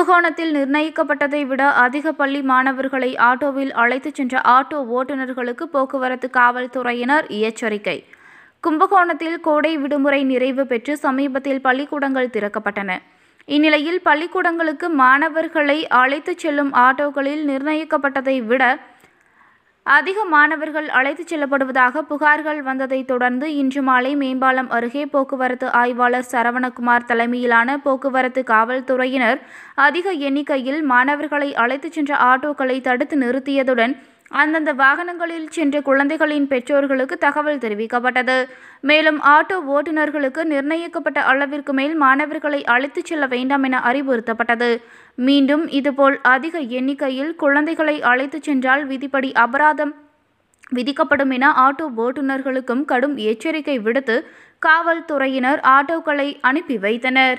கும்பகோணத்தில் நிர்ணயிக்கப்பட்டதை விட அதிக பள்ளி மாணவர்களை ஆட்டோவில் அழைத்துச் சென்ற ஆட்டோ ஓட்டுநர்களுக்கு போக்குவரத்து காவல்துறையினர் எச்சரிக்கை கும்பகோணத்தில் கோடை விடுமுறை நிறைவு பெற்று சமீபத்தில் பள்ளிக்கூடங்கள் திறக்கப்பட்டன இந்நிலையில் பள்ளிக்கூடங்களுக்கு மாணவர்களை அழைத்துச் செல்லும் ஆட்டோக்களில் நிர்ணயிக்கப்பட்டதை விட அதிக மாணவர்கள் அழைத்துச் செல்லப்படுவதாக புகார்கள் வந்ததைத் தொடர்ந்து இன்று மாலை மேம்பாலம் அருகே போக்குவரத்து ஆய்வாளர் சரவணகுமார் தலைமையிலான போக்குவரத்து காவல்துறையினர் அதிக எண்ணிக்கையில் மாணவர்களை அழைத்துச் சென்ற ஆட்டோக்களை தடுத்து நிறுத்தியதுடன் அந்தந்த வாகனங்களில் சென்ற குழந்தைகளின் பெற்றோர்களுக்கு தகவல் தெரிவிக்கப்பட்டது மேலும் ஆட்டோ ஓட்டுநர்களுக்கு நிர்ணயிக்கப்பட்ட அளவிற்கு மேல் மாணவர்களை அழைத்துச் செல்ல வேண்டாம் என அறிவுறுத்தப்பட்டது மீண்டும் இதுபோல் அதிக எண்ணிக்கையில் குழந்தைகளை அழைத்துச் சென்றால் விதிப்படி அபராதம் விதிக்கப்படும் என ஆட்டோ ஓட்டுநர்களுக்கும் கடும் எச்சரிக்கை விடுத்து காவல்துறையினர் ஆட்டோக்களை அனுப்பி வைத்தனர்